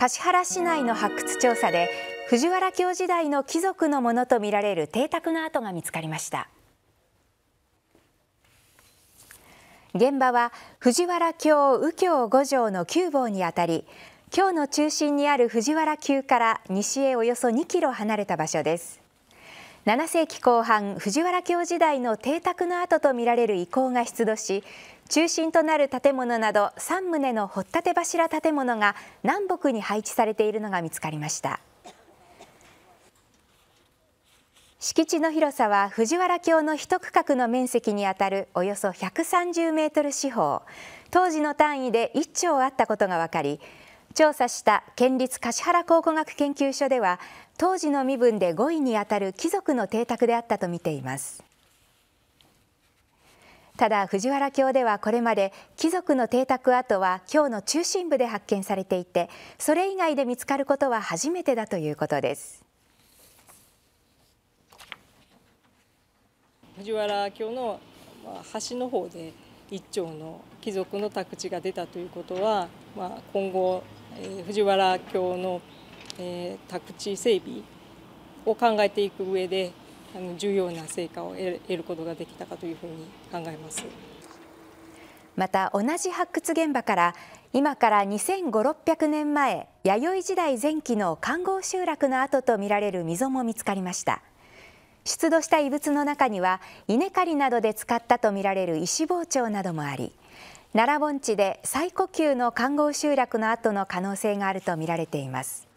橿原市内の発掘調査で藤原京時代の貴族のものとみられる邸宅の跡が見つかりました現場は藤原京右京五条の旧坊にあたり京の中心にある藤原宮から西へおよそ2キロ離れた場所です7世紀後半藤原京時代の邸宅の跡とみられる遺構が出土し中心となる建物など3棟の掘立柱建物が南北に配置されているのが見つかりました敷地の広さは藤原京の一区画の面積にあたるおよそ130メートル四方当時の単位で1兆あったことが分かり調査した県立橿原考古学研究所では当時の身分で5位にあたる貴族の邸宅であったとみていますただ藤原京ではこれまで貴族の邸宅跡は京の中心部で発見されていてそれ以外で見つかることは初めてだということです藤原京の橋の方で一丁の貴族の宅地が出たということは、まあ、今後え藤原京の、え宅地整備を考えていく上であの重要な成果を得ることができたかというふうに考えますまた同じ発掘現場から今から2500600年前弥生時代前期の環合集落の跡とみられる溝も見つかりました出土した遺物の中には稲刈りなどで使ったとみられる石包丁などもあり奈良盆地で最古級の環濠集落の跡の可能性があるとみられています